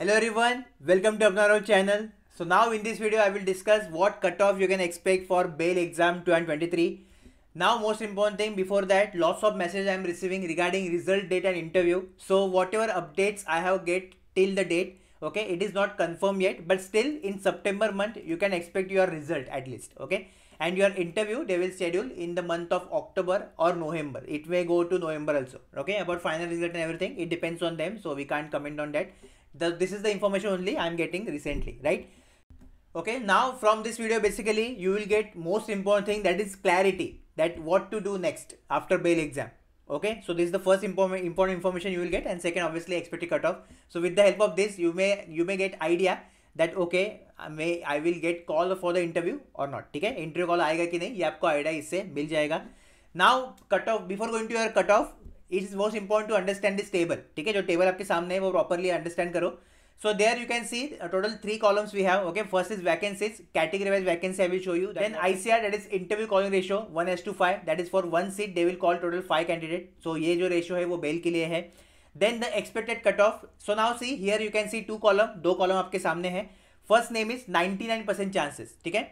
Hello everyone, welcome to Apnaro channel. So now in this video I will discuss what cutoff you can expect for bail exam 2023. Now most important thing before that lots of messages I am receiving regarding result date and interview. So whatever updates I have get till the date okay it is not confirmed yet but still in September month you can expect your result at least okay and your interview they will schedule in the month of October or November it may go to November also okay about final result and everything it depends on them so we can't comment on that the, this is the information only i'm getting recently right okay now from this video basically you will get most important thing that is clarity that what to do next after bail exam okay so this is the first important important information you will get and second obviously expected cutoff so with the help of this you may you may get idea that okay I I will get call for the interview और not ठीक है interview call आएगा कि नहीं ये आपको idea इससे मिल जाएगा Now cut off before going to your it is most important to understand this table ठीक है जो टेबल आपके सामने है वो प्रॉपरली अंडरस्टैंड करो so there you can see total three columns we have okay first is vacancies category wise vacancy I will show you then ICR that is interview calling ratio one is to five that is for one seat they will call total five candidate so ये जो ratio है वो बेल के लिए है then the expected cut off so now see here you can see two column दो column आपके सामने हैं first name is ninety nine percent chances ठीक है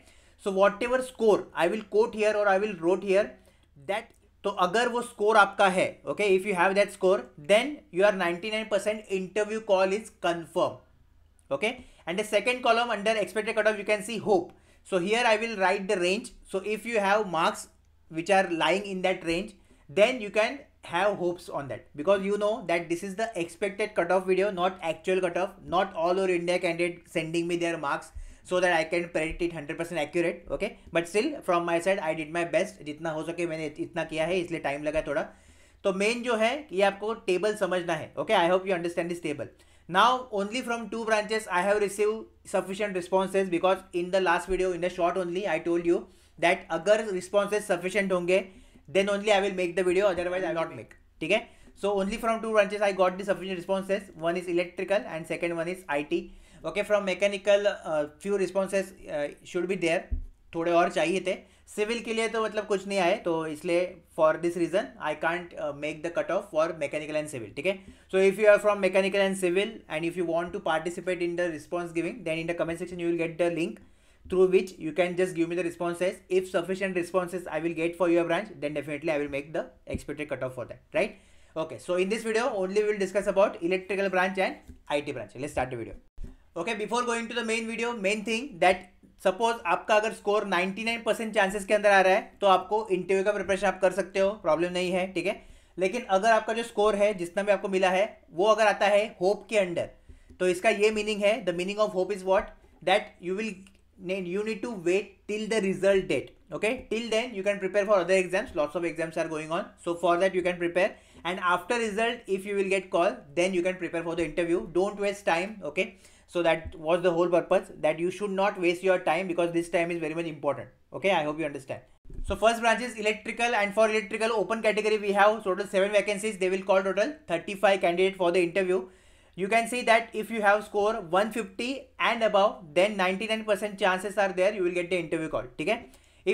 so whatever score I will quote here और I will wrote here that तो अगर वो स्कोर आपका है okay if you have that score then you are ninety nine percent interview call is confirm okay and the second column under expected cut off you can see hope so here I will write the range so if you have marks which are lying in that range then you can have hopes on that because you know that this is the expected cut off video not actual cut off not all over India candidate sending me their marks so that I can predict it hundred percent accurate okay but still from my side I did my best जितना हो सके मैंने इतना किया है इसलिए time लगा थोड़ा तो मेन जो है ये आपको टेबल समझना है okay I hope you understand this table now only from two branches I have receive sufficient responses because in the last video in the short only I told you that अगर responses sufficient होंगे then only I will make the video otherwise I not make ठीक है so only from two branches I got sufficient sufficient responses one is electrical and second one is I T okay from mechanical few responses should be there थोड़े और चाहिए थे civil के लिए तो मतलब कुछ नहीं आए तो इसलिए for this reason I can't make the cut off for mechanical and civil ठीक है so if you are from mechanical and civil and if you want to participate in the response giving then in the comment section you will get the link through which you can just give me the responses if sufficient responses I will get for your branch then definitely I will make the expected cut off for that right okay so in this video only will discuss about electrical branch and I T branch let start the video okay before going to the main video main thing that suppose आपका अगर score 99 percent chances के अंदर आ रहा है तो आपको interview का preparation आप कर सकते हो प्रॉब्लम नहीं है ठीक है लेकिन अगर आपका जो स्कोर है जितना भी आपको मिला है वो अगर आता है होप के अंडर तो इसका ये मीनिंग है the meaning of hope is what that you will you need to wait till the result date okay till then you can prepare for other exams lots of exams are going on so for that you can prepare and after result if you will get call then you can prepare for the interview don't waste time okay so that was the whole purpose that you should not waste your time because this time is very much important okay i hope you understand so first branch is electrical and for electrical open category we have total 7 vacancies they will call total 35 candidate for the interview you can see that if you have score 150 and above then 99% chances are there you will get the interview call okay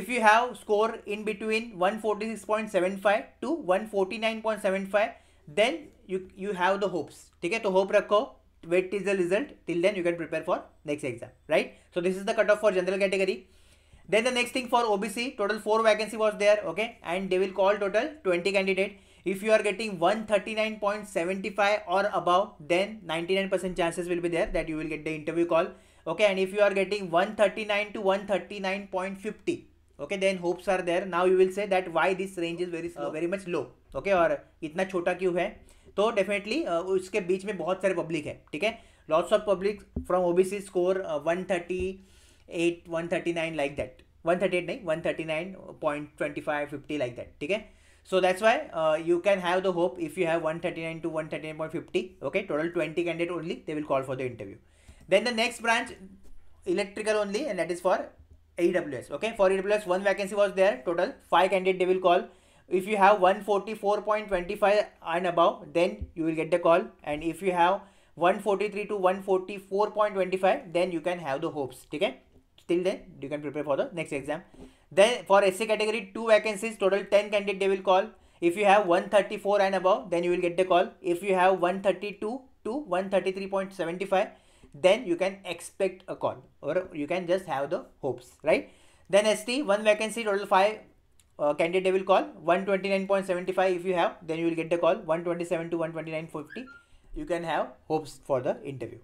if you have score in between 146.75 to 149.75 then you you have the hopes Okay, है hope hope wait till the result till then you can prepare for next exam right so this is the cutoff for general category then the next thing for obc total four vacancy was there okay and they will call total 20 candidate if you are getting 139.75 or above then 99% chances will be there that you will get the interview call okay and if you are getting 139 to 139.50 okay then hopes are there now you will say that why this range is very slow, oh. very much low okay or itna chota kyun hai तो definitely uh, उसके बीच में बहुत सारे public है ठीक है lots of public from OBC score one thirty eight one thirty nine like that one thirty eight नहीं one thirty nine point twenty five fifty like that ठीक है so that's why you can have the hope if you have one thirty nine to one thirty nine point fifty okay total twenty candidate only they will call for the interview then the next branch electrical only and that is for E W S okay for E W S one vacancy was there total five candidate they will call if you have 144.25 and above then you will get the call and if you have 143 to 144.25 then you can have the hopes okay till then you can prepare for the next exam then for sc category two vacancies total 10 candidate they will call if you have 134 and above then you will get the call if you have 132 to 133.75 then you can expect a call or you can just have the hopes right then st one vacancy total five uh, candidate will call 129.75 if you have then you will get the call 127 to 129.50 you can have hopes for the interview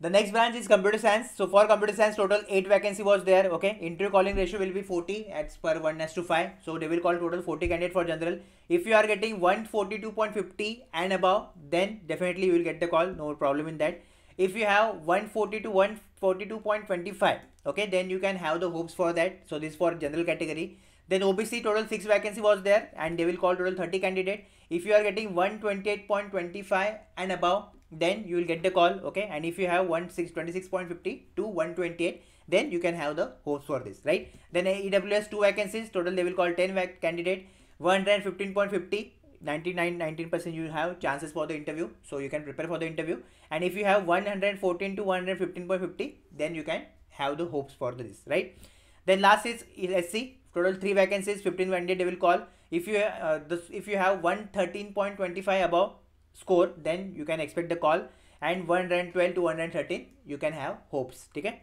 the next branch is computer science so for computer science total 8 vacancy was there okay interview calling ratio will be 40 x per 1 as to 5 so they will call total 40 candidate for general if you are getting 142.50 and above then definitely you will get the call no problem in that if you have 140 to 142.25 okay then you can have the hopes for that so this for general category then obc total 6 vacancy was there and they will call total 30 candidate if you are getting 128.25 and above then you will get the call okay and if you have 126.50 to 128 then you can have the hopes for this right then aws 2 vacancies total they will call 10 candidate 115.50 99 19% you have chances for the interview so you can prepare for the interview and if you have 114 to 115.50 then you can have the hopes for this right then last is let's see total three vacancies 15 candidate they will call if you uh, this, if you have 113.25 above score then you can expect the call and 112 to 113 you can have hopes okay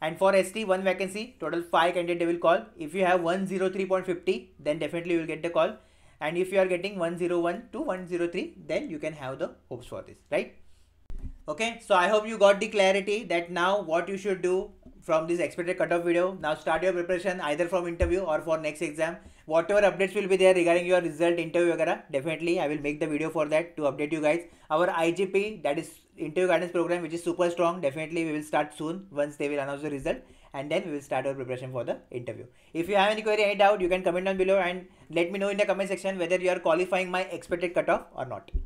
and for ST, one vacancy, total 5 candidate they will call. If you have 103.50, then definitely you will get the call and if you are getting 101 to 103 then you can have the hopes for this right okay so i hope you got the clarity that now what you should do from this expected cutoff video now start your preparation either from interview or for next exam whatever updates will be there regarding your result interview etc definitely i will make the video for that to update you guys our igp that is interview guidance program which is super strong definitely we will start soon once they will announce the result and then we will start our preparation for the interview if you have any query any doubt you can comment down below and let me know in the comment section whether you are qualifying my expected cutoff or not